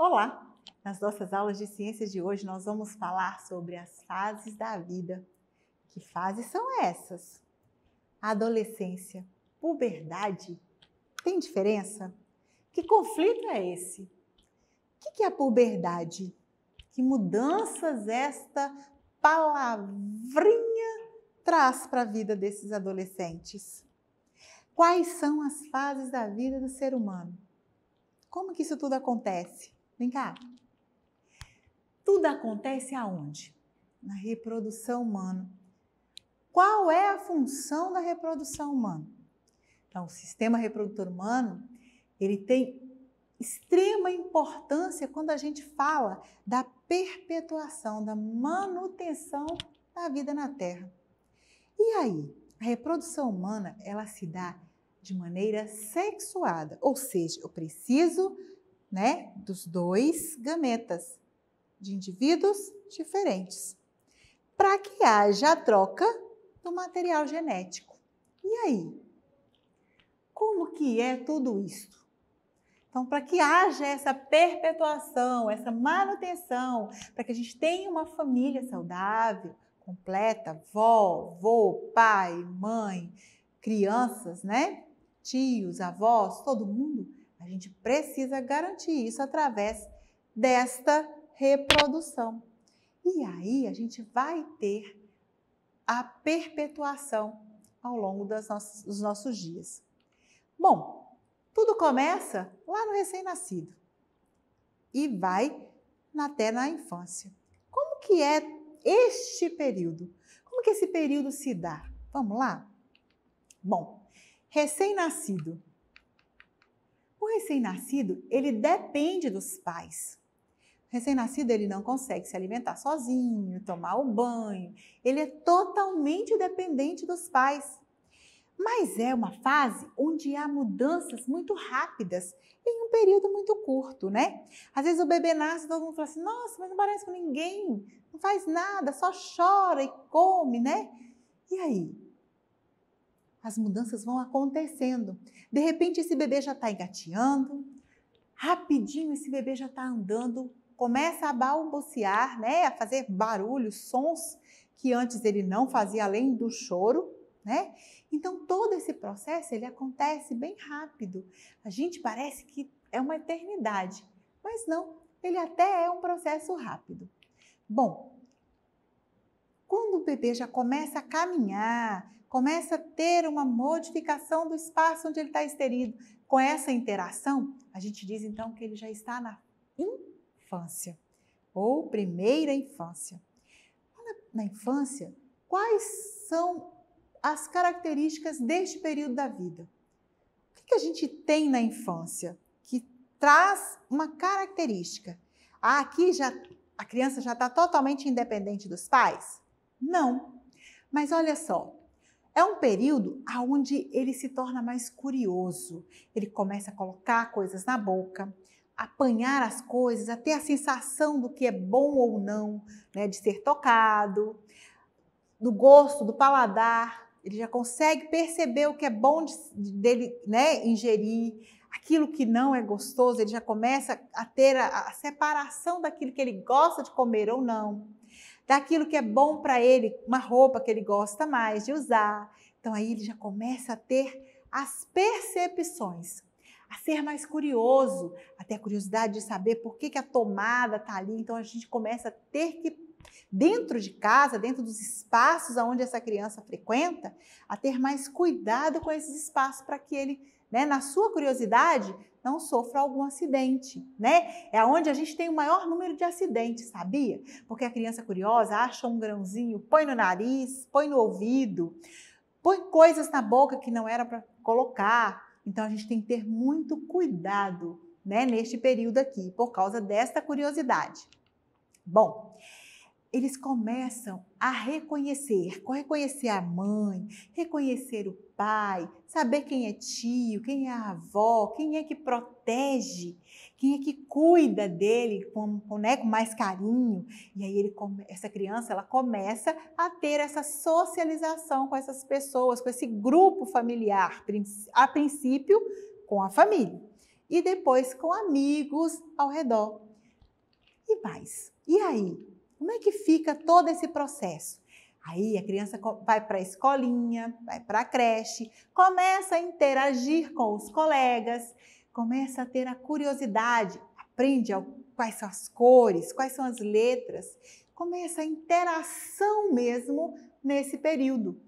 Olá! Nas nossas aulas de ciências de hoje, nós vamos falar sobre as fases da vida. Que fases são essas? Adolescência, puberdade, tem diferença? Que conflito é esse? O que é a puberdade? Que mudanças esta palavrinha traz para a vida desses adolescentes? Quais são as fases da vida do ser humano? Como que isso tudo acontece? Vem cá. Tudo acontece aonde? Na reprodução humana. Qual é a função da reprodução humana? Então, o sistema reprodutor humano, ele tem extrema importância quando a gente fala da perpetuação, da manutenção da vida na Terra. E aí, a reprodução humana, ela se dá de maneira sexuada, ou seja, eu preciso né? Dos dois gametas, de indivíduos diferentes, para que haja a troca do material genético. E aí? Como que é tudo isso? Então, para que haja essa perpetuação, essa manutenção, para que a gente tenha uma família saudável, completa, vó, vô, pai, mãe, crianças, né? Tios, avós, todo mundo, a gente precisa garantir isso através desta reprodução. E aí a gente vai ter a perpetuação ao longo nossas, dos nossos dias. Bom, tudo começa lá no recém-nascido e vai até na infância. Como que é este período? Como que esse período se dá? Vamos lá? Bom, recém-nascido o recém-nascido, ele depende dos pais. O recém-nascido, ele não consegue se alimentar sozinho, tomar o banho. Ele é totalmente dependente dos pais. Mas é uma fase onde há mudanças muito rápidas em um período muito curto, né? Às vezes o bebê nasce e todo mundo fala assim: nossa, mas não parece com ninguém, não faz nada, só chora e come, né? E aí? as mudanças vão acontecendo. De repente, esse bebê já está engateando, rapidinho esse bebê já está andando, começa a balbuciar, né, a fazer barulhos, sons que antes ele não fazia, além do choro. Né? Então, todo esse processo ele acontece bem rápido. A gente parece que é uma eternidade, mas não, ele até é um processo rápido. Bom, quando o bebê já começa a caminhar, começa a ter uma modificação do espaço onde ele está inserido. Com essa interação, a gente diz então que ele já está na infância ou primeira infância. Na infância, quais são as características deste período da vida? O que a gente tem na infância que traz uma característica? Ah, aqui já a criança já está totalmente independente dos pais? Não. Mas olha só, é um período onde ele se torna mais curioso, ele começa a colocar coisas na boca, apanhar as coisas, até a sensação do que é bom ou não, né, de ser tocado, do gosto, do paladar. Ele já consegue perceber o que é bom de, dele né, ingerir, aquilo que não é gostoso, ele já começa a ter a, a separação daquilo que ele gosta de comer ou não daquilo que é bom para ele, uma roupa que ele gosta mais de usar. Então aí ele já começa a ter as percepções, a ser mais curioso, até a curiosidade de saber por que, que a tomada está ali. Então a gente começa a ter que dentro de casa, dentro dos espaços onde essa criança frequenta, a ter mais cuidado com esses espaços para que ele né? Na sua curiosidade, não sofra algum acidente, né? É onde a gente tem o maior número de acidentes, sabia? Porque a criança curiosa acha um grãozinho, põe no nariz, põe no ouvido, põe coisas na boca que não era para colocar. Então a gente tem que ter muito cuidado, né, neste período aqui, por causa desta curiosidade. Bom, eles começam a reconhecer, reconhecer a mãe, reconhecer o pai, saber quem é tio, quem é a avó, quem é que protege, quem é que cuida dele com, com, né, com mais carinho. E aí ele, essa criança ela começa a ter essa socialização com essas pessoas, com esse grupo familiar, a princípio com a família e depois com amigos ao redor. E mais. E aí, como é que fica todo esse processo? Aí a criança vai para a escolinha, vai para a creche, começa a interagir com os colegas, começa a ter a curiosidade, aprende quais são as cores, quais são as letras, começa a interação mesmo nesse período.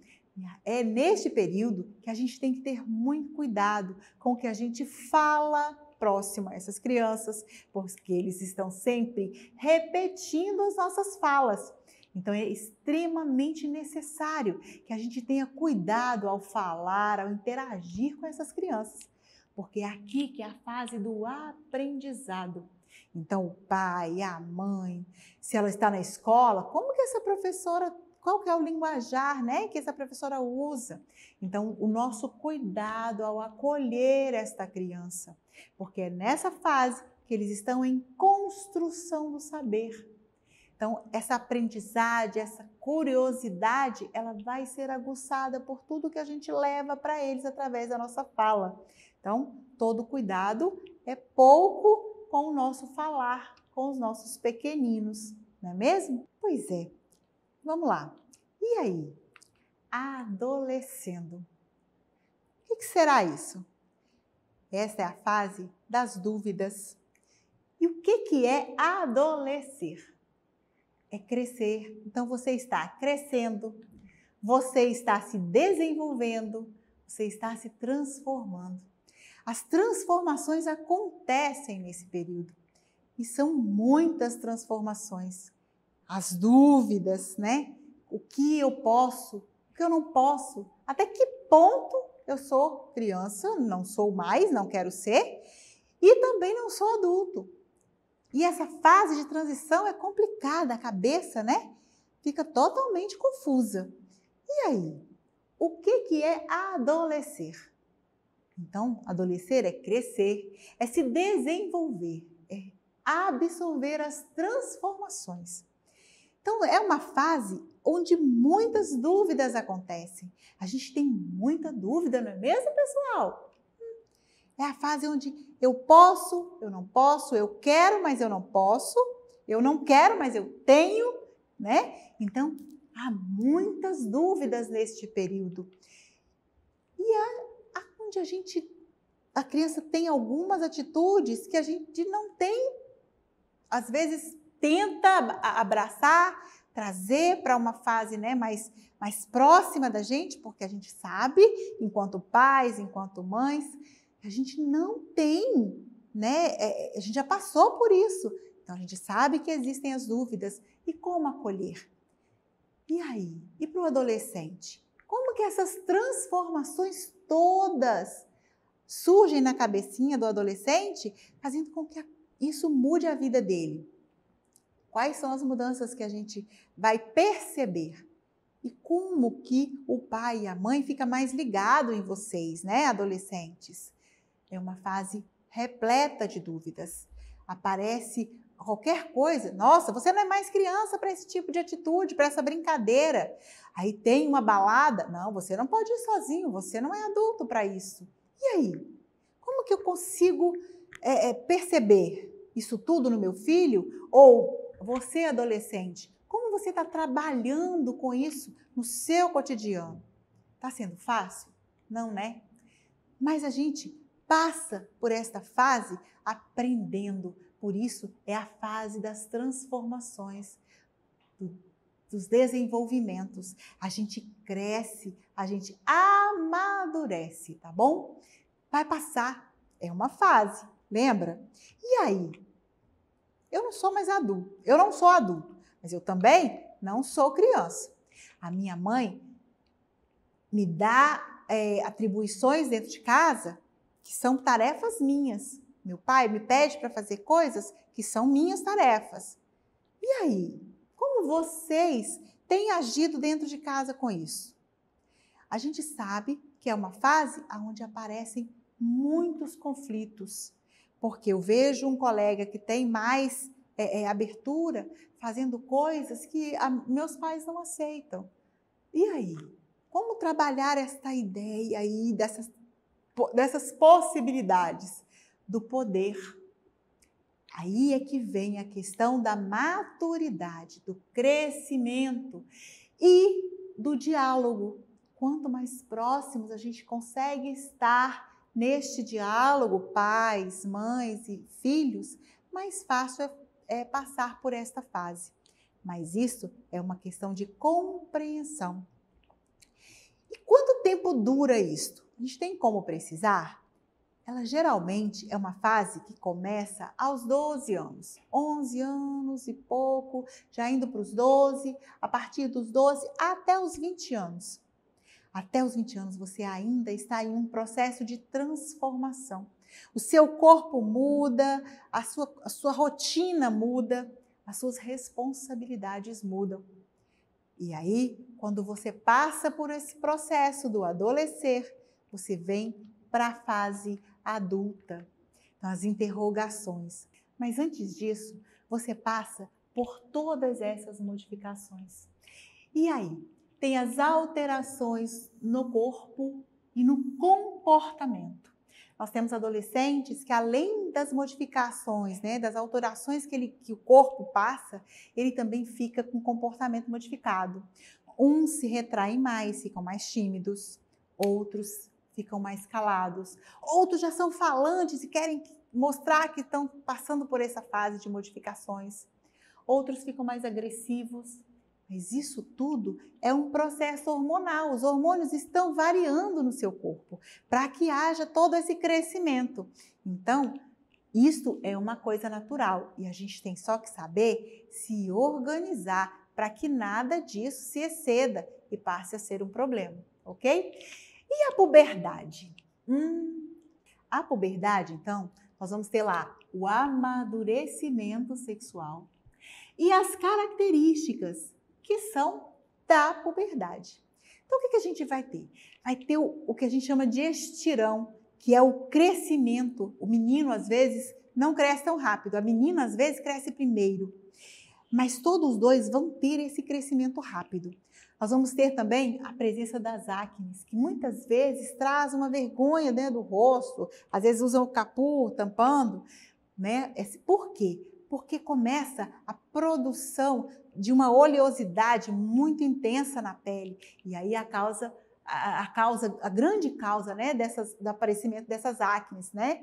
É neste período que a gente tem que ter muito cuidado com o que a gente fala próximo a essas crianças, porque eles estão sempre repetindo as nossas falas. Então é extremamente necessário que a gente tenha cuidado ao falar, ao interagir com essas crianças, porque é aqui que é a fase do aprendizado. Então o pai, a mãe, se ela está na escola, como que essa professora qual que é o linguajar né, que essa professora usa. Então, o nosso cuidado ao acolher esta criança, porque é nessa fase que eles estão em construção do saber. Então, essa aprendizagem, essa curiosidade, ela vai ser aguçada por tudo que a gente leva para eles através da nossa fala. Então, todo cuidado é pouco com o nosso falar, com os nossos pequeninos, não é mesmo? Pois é. Vamos lá. E aí? Adolescendo. O que será isso? Essa é a fase das dúvidas. E o que, que é adolescer? É crescer. Então você está crescendo, você está se desenvolvendo, você está se transformando. As transformações acontecem nesse período e são muitas transformações as dúvidas, né? O que eu posso, o que eu não posso, até que ponto eu sou criança, não sou mais, não quero ser, e também não sou adulto. E essa fase de transição é complicada, a cabeça, né? Fica totalmente confusa. E aí? O que, que é adolecer? Então, adolecer é crescer, é se desenvolver, é absorver as transformações. Então, é uma fase onde muitas dúvidas acontecem. A gente tem muita dúvida, não é mesmo, pessoal? É a fase onde eu posso, eu não posso, eu quero, mas eu não posso, eu não quero, mas eu tenho, né? Então, há muitas dúvidas neste período. E há, onde a gente, a criança tem algumas atitudes que a gente não tem, às vezes, tenta abraçar, trazer para uma fase né, mais, mais próxima da gente, porque a gente sabe, enquanto pais, enquanto mães, a gente não tem, né? É, é, a gente já passou por isso. Então a gente sabe que existem as dúvidas. E como acolher? E aí? E para o adolescente? Como que essas transformações todas surgem na cabecinha do adolescente, fazendo com que isso mude a vida dele? Quais são as mudanças que a gente vai perceber? E como que o pai e a mãe fica mais ligado em vocês, né, adolescentes? É uma fase repleta de dúvidas. Aparece qualquer coisa. Nossa, você não é mais criança para esse tipo de atitude, para essa brincadeira. Aí tem uma balada. Não, você não pode ir sozinho, você não é adulto para isso. E aí? Como que eu consigo é, é, perceber isso tudo no meu filho? Ou você adolescente, como você está trabalhando com isso no seu cotidiano? Está sendo fácil? Não, né? Mas a gente passa por esta fase aprendendo. Por isso é a fase das transformações, do, dos desenvolvimentos. A gente cresce, a gente amadurece, tá bom? Vai passar, é uma fase, lembra? E aí, eu não sou mais adulto, eu não sou adulto, mas eu também não sou criança. A minha mãe me dá é, atribuições dentro de casa que são tarefas minhas. Meu pai me pede para fazer coisas que são minhas tarefas. E aí, como vocês têm agido dentro de casa com isso? A gente sabe que é uma fase onde aparecem muitos conflitos porque eu vejo um colega que tem mais é, é, abertura fazendo coisas que a, meus pais não aceitam. E aí? Como trabalhar esta ideia aí dessas, dessas possibilidades do poder? Aí é que vem a questão da maturidade, do crescimento e do diálogo. Quanto mais próximos a gente consegue estar Neste diálogo, pais, mães e filhos, mais fácil é, é passar por esta fase. Mas isso é uma questão de compreensão. E quanto tempo dura isto? A gente tem como precisar? Ela geralmente é uma fase que começa aos 12 anos, 11 anos e pouco, já indo para os 12, a partir dos 12 até os 20 anos. Até os 20 anos você ainda está em um processo de transformação. O seu corpo muda, a sua, a sua rotina muda, as suas responsabilidades mudam. E aí, quando você passa por esse processo do adolescer, você vem para a fase adulta. Então, as interrogações. Mas antes disso, você passa por todas essas modificações. E aí, tem as alterações no corpo e no comportamento. Nós temos adolescentes que, além das modificações, né, das alterações que, ele, que o corpo passa, ele também fica com comportamento modificado. Uns se retraem mais, ficam mais tímidos, outros ficam mais calados, outros já são falantes e querem mostrar que estão passando por essa fase de modificações, outros ficam mais agressivos, mas isso tudo é um processo hormonal. Os hormônios estão variando no seu corpo para que haja todo esse crescimento. Então, isso é uma coisa natural e a gente tem só que saber se organizar para que nada disso se exceda e passe a ser um problema, ok? E a puberdade? Hum, a puberdade, então, nós vamos ter lá o amadurecimento sexual e as características que são da puberdade. Então, o que, a gente vai ter? Vai ter o, o que a gente chama de estirão, que é o crescimento. O menino, às vezes, não cresce tão rápido, a menina, às vezes, cresce primeiro. Mas todos os dois vão ter esse crescimento rápido. Nós vamos ter também a presença das acnes, que muitas vezes traz uma vergonha dentro do rosto, às vezes usam o capô tampando, né? Por quê? porque começa a produção de uma oleosidade muito intensa na pele. E aí a causa, a, a causa, a grande causa né, dessas, do aparecimento dessas acnes, né?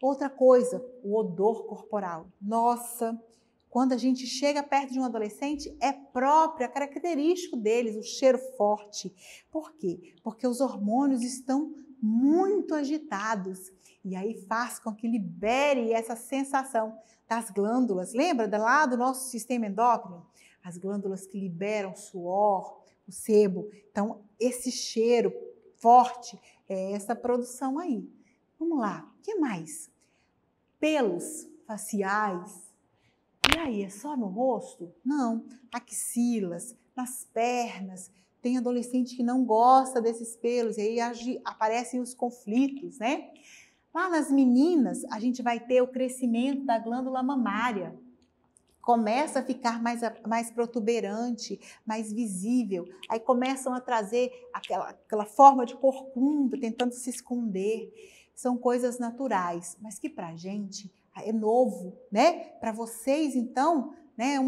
Outra coisa, o odor corporal. Nossa, quando a gente chega perto de um adolescente, é próprio, é característico deles, o cheiro forte. Por quê? Porque os hormônios estão muito agitados. E aí faz com que libere essa sensação das glândulas. Lembra lá do nosso sistema endócrino? As glândulas que liberam suor, o sebo. Então, esse cheiro forte é essa produção aí. Vamos lá, o que mais? Pelos faciais. E aí, é só no rosto? Não, axilas, nas pernas. Tem adolescente que não gosta desses pelos e aí aparecem os conflitos, né? Lá nas meninas, a gente vai ter o crescimento da glândula mamária. Começa a ficar mais, mais protuberante, mais visível. Aí começam a trazer aquela, aquela forma de corcunda, tentando se esconder. São coisas naturais, mas que para gente é novo, né? Para vocês, então, né? um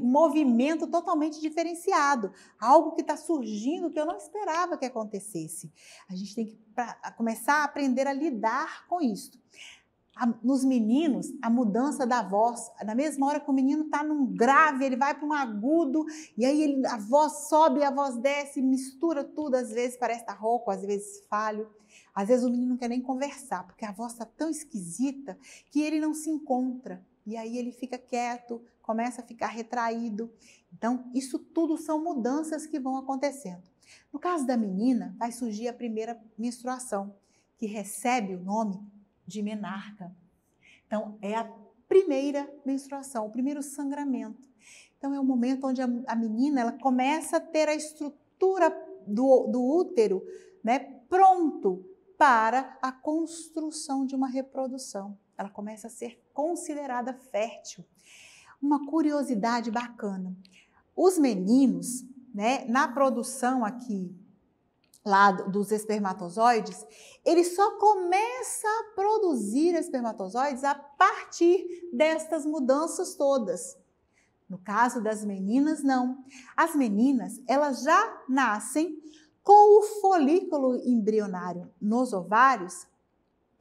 movimento totalmente diferenciado, algo que está surgindo que eu não esperava que acontecesse. A gente tem que começar a aprender a lidar com isso. A, nos meninos, a mudança da voz, na mesma hora que o menino está num grave, ele vai para um agudo, e aí ele, a voz sobe, a voz desce, mistura tudo, às vezes parece estar tá rouco, às vezes falho. Às vezes o menino não quer nem conversar, porque a voz está tão esquisita que ele não se encontra. E aí ele fica quieto, começa a ficar retraído. Então, isso tudo são mudanças que vão acontecendo. No caso da menina, vai surgir a primeira menstruação, que recebe o nome de menarca. Então, é a primeira menstruação, o primeiro sangramento. Então, é o momento onde a menina ela começa a ter a estrutura do, do útero né, pronto para a construção de uma reprodução ela começa a ser considerada fértil. Uma curiosidade bacana. Os meninos, né, na produção aqui lá dos espermatozoides, ele só começa a produzir espermatozoides a partir destas mudanças todas. No caso das meninas, não. As meninas, elas já nascem com o folículo embrionário nos ovários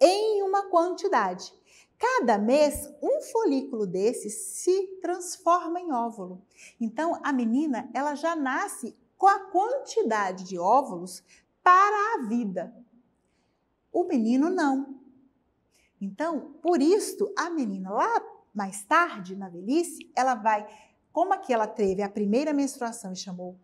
em uma quantidade. Cada mês, um folículo desse se transforma em óvulo. Então, a menina ela já nasce com a quantidade de óvulos para a vida. O menino não. Então, por isso, a menina lá mais tarde, na velhice, ela vai, como aqui ela teve a primeira menstruação e chamou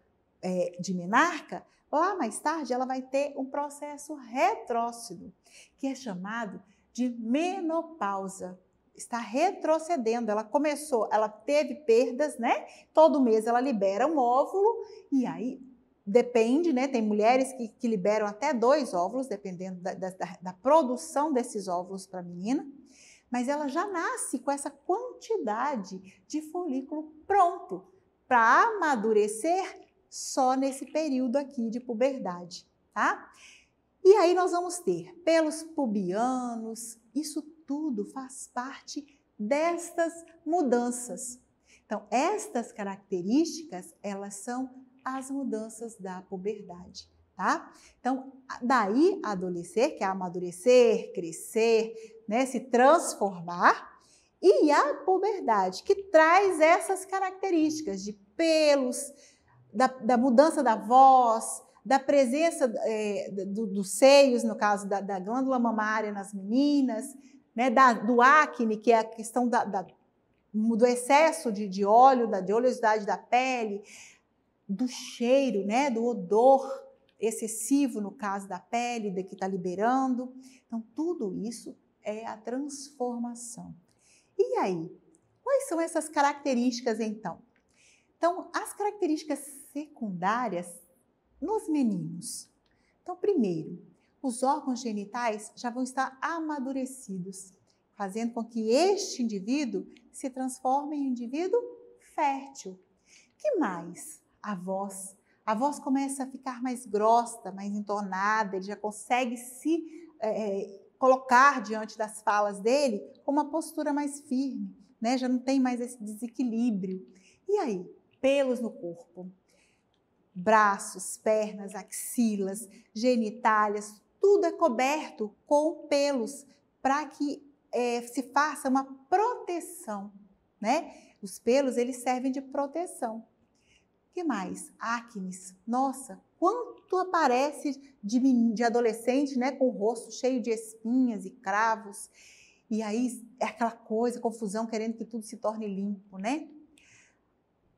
é, de menarca, Lá mais tarde, ela vai ter um processo retrócido, que é chamado de menopausa. Está retrocedendo. Ela começou, ela teve perdas, né? Todo mês ela libera um óvulo e aí depende, né? Tem mulheres que, que liberam até dois óvulos, dependendo da, da, da produção desses óvulos para a menina. Mas ela já nasce com essa quantidade de folículo pronto para amadurecer só nesse período aqui de puberdade, tá? E aí nós vamos ter pelos pubianos, isso tudo faz parte destas mudanças. Então, estas características, elas são as mudanças da puberdade, tá? Então, daí adolecer, que é amadurecer, crescer, né, se transformar, e a puberdade, que traz essas características de pelos, da, da mudança da voz, da presença é, dos seios, no caso da, da, glândula mamária nas meninas, né, da, do acne, que é a questão da, da, do excesso de, de óleo, da de oleosidade da pele, do cheiro, né, do odor excessivo, no caso da pele, de que está liberando. Então, tudo isso é a transformação. E aí? Quais são essas características, então? Então, as características secundárias nos meninos. Então, primeiro, os órgãos genitais já vão estar amadurecidos, fazendo com que este indivíduo se transforme em um indivíduo fértil. Que mais? A voz. A voz começa a ficar mais grossa, mais entonada, ele já consegue se é, colocar diante das falas dele com uma postura mais firme, né? já não tem mais esse desequilíbrio. E aí? pelos no corpo. Braços, pernas, axilas, genitálias, tudo é coberto com pelos para que é, se faça uma proteção, né? Os pelos eles servem de proteção. Que mais? Acnes. Nossa, quanto aparece de, de adolescente, né, com o rosto cheio de espinhas e cravos. E aí é aquela coisa, confusão, querendo que tudo se torne limpo, né?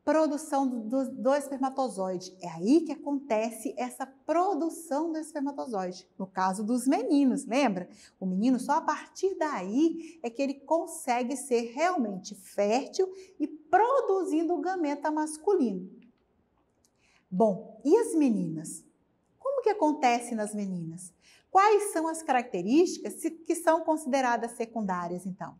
produção do, do, espermatozoide. É aí que acontece essa produção do espermatozoide. No caso dos meninos, lembra? O menino só a partir daí é que ele consegue ser realmente fértil e produzindo o gameta masculino. Bom, e as meninas? Como que acontece nas meninas? Quais são as características que são consideradas secundárias, então?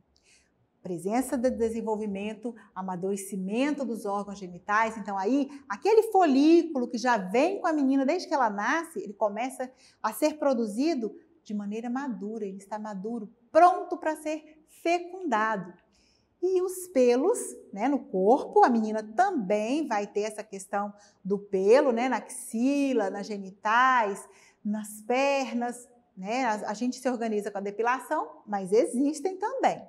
presença de desenvolvimento, amadurecimento dos órgãos genitais. Então, aí, aquele folículo que já vem com a menina desde que ela nasce, ele começa a ser produzido de maneira madura, ele está maduro, pronto para ser fecundado. E os pelos, né, no corpo, a menina também vai ter essa questão do pelo, né, na axila, nas genitais, nas pernas, né? A gente se organiza com a depilação, mas existem também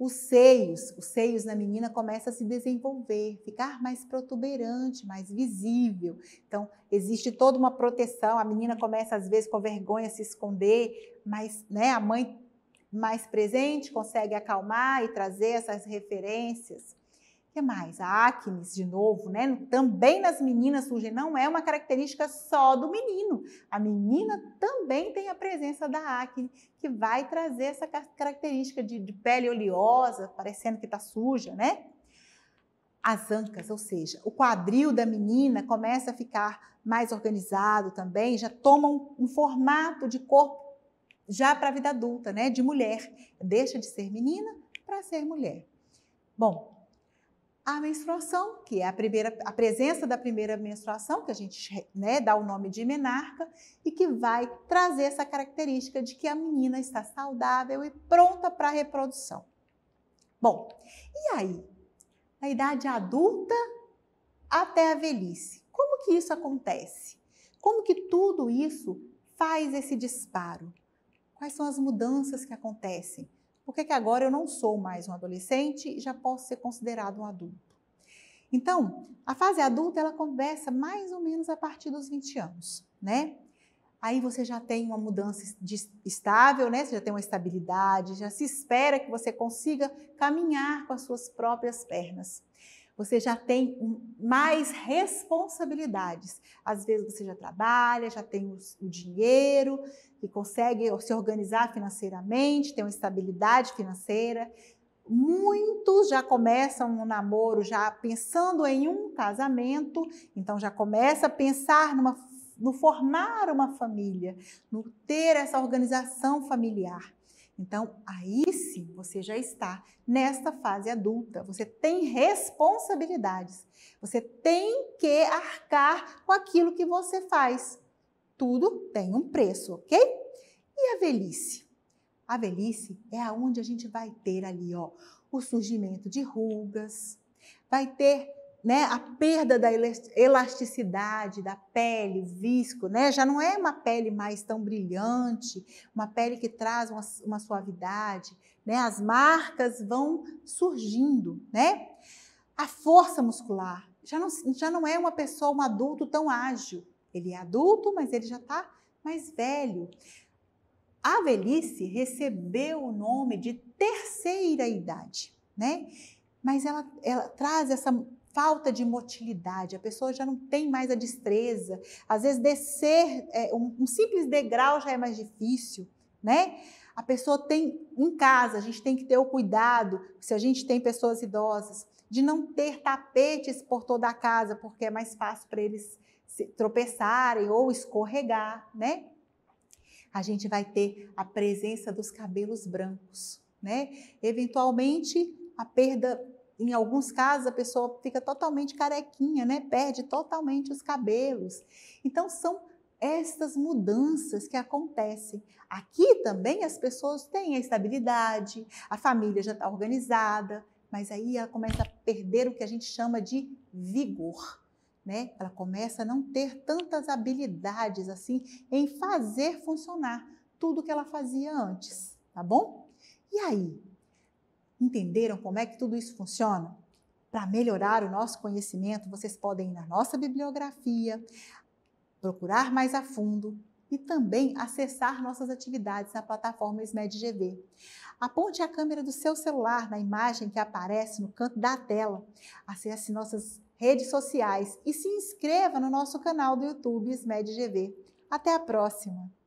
os seios, os seios na menina começam a se desenvolver, ficar mais protuberante, mais visível. Então, existe toda uma proteção, a menina começa às vezes com vergonha a se esconder, mas né, a mãe mais presente consegue acalmar e trazer essas referências. O que mais? A acne, de novo, né? Também nas meninas surge, não é uma característica só do menino. A menina também tem a presença da acne, que vai trazer essa característica de, de pele oleosa, parecendo que está suja, né? As ancas, ou seja, o quadril da menina começa a ficar mais organizado também, já toma um, um formato de corpo já para a vida adulta, né? De mulher. Deixa de ser menina para ser mulher. Bom, a menstruação, que é a, primeira, a presença da primeira menstruação, que a gente né, dá o nome de menarca, e que vai trazer essa característica de que a menina está saudável e pronta para a reprodução. Bom, e aí? Na idade adulta até a velhice. Como que isso acontece? Como que tudo isso faz esse disparo? Quais são as mudanças que acontecem? Por que, que agora eu não sou mais um adolescente e já posso ser considerado um adulto? Então, a fase adulta ela começa mais ou menos a partir dos 20 anos, né? Aí você já tem uma mudança estável, né? Você já tem uma estabilidade, já se espera que você consiga caminhar com as suas próprias pernas. Você já tem mais responsabilidades. Às vezes você já trabalha, já tem o dinheiro, que consegue se organizar financeiramente, tem uma estabilidade financeira. Muitos já começam um namoro já pensando em um casamento, então já começa a pensar numa, no formar uma família, no ter essa organização familiar. Então, aí sim você já está nesta fase adulta. Você tem responsabilidades. Você tem que arcar com aquilo que você faz. Tudo tem um preço, ok? E a velhice? A velhice é aonde a gente vai ter ali, ó, o surgimento de rugas, vai ter né, a perda da elasticidade da pele, o visco, né? Já não é uma pele mais tão brilhante, uma pele que traz uma, uma suavidade, né? As marcas vão surgindo, né? A força muscular já não, já não é uma pessoa, um adulto tão ágil, ele é adulto, mas ele já está mais velho. A velhice recebeu o nome de terceira idade, né? Mas ela, ela traz essa falta de motilidade, a pessoa já não tem mais a destreza. Às vezes, descer é, um, um simples degrau já é mais difícil, né? A pessoa tem em casa, a gente tem que ter o cuidado, se a gente tem pessoas idosas, de não ter tapetes por toda a casa, porque é mais fácil para eles tropeçarem ou escorregar, né? A gente vai ter a presença dos cabelos brancos, né? Eventualmente, a perda, em alguns casos, a pessoa fica totalmente carequinha, né? Perde totalmente os cabelos. Então, são estas mudanças que acontecem. Aqui também as pessoas têm a estabilidade, a família já está organizada, mas aí ela começa a perder o que a gente chama de vigor né? Ela começa a não ter tantas habilidades assim em fazer funcionar tudo que ela fazia antes, tá bom? E aí, entenderam como é que tudo isso funciona? Para melhorar o nosso conhecimento, vocês podem ir na nossa bibliografia, procurar mais a fundo e também acessar nossas atividades na plataforma SMEDGV. Aponte a câmera do seu celular na imagem que aparece no canto da tela. Acesse nossas redes sociais e se inscreva no nosso canal do YouTube SMED GV. Até a próxima!